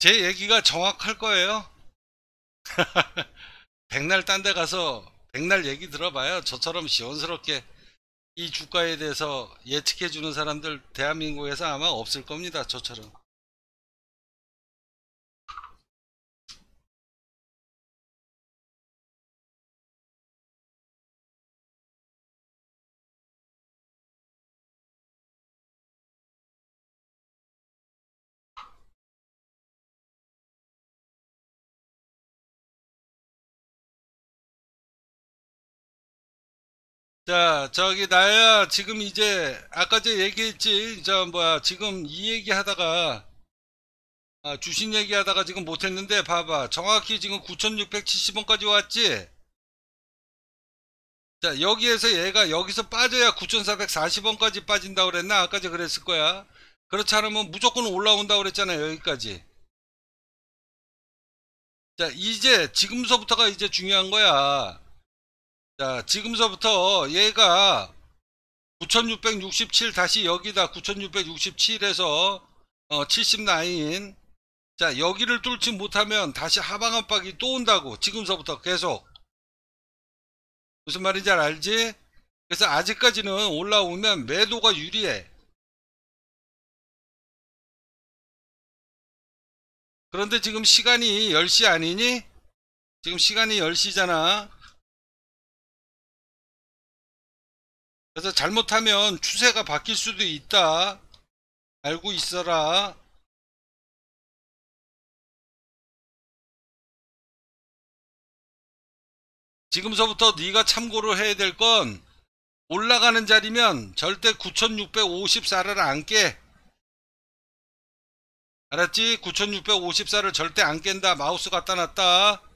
제 얘기가 정확할 거예요. 백날 딴 데 가서 백날 얘기 들어봐요. 저처럼 시원스럽게 이 주가에 대해서 예측해 주는 사람들 대한민국에서 아마 없을 겁니다. 저처럼. 자 저기 나야 지금 이제 아까 제 얘기했지 저 뭐야 지금 이 얘기 하다가 아, 주식 얘기하다가 지금 못했는데 봐봐 정확히 지금 9670원까지 왔지 자 여기에서 얘가 여기서 빠져야 9440원까지 빠진다 그랬나 아까 제 그랬을 거야 그렇지 않으면 무조건 올라온다 그랬잖아요 여기까지 자 이제 지금서부터가 이제 중요한 거야 자 지금서부터 얘가 9667 다시 여기다 9667에서 어, 79자 여기를 뚫지 못하면 다시 하방 압박이 또 온다고 지금서부터 계속 무슨 말인지 잘 알지? 그래서 아직까지는 올라오면 매도가 유리해 그런데 지금 시간이 10시 아니니? 지금 시간이 10시잖아 그래서 잘못하면 추세가 바뀔 수도 있다. 알고 있어라. 지금서부터 네가 참고를 해야 될 건 올라가는 자리면 절대 9654를 안 깨. 알았지? 9654를 절대 안 깬다. 마우스 갖다 놨다.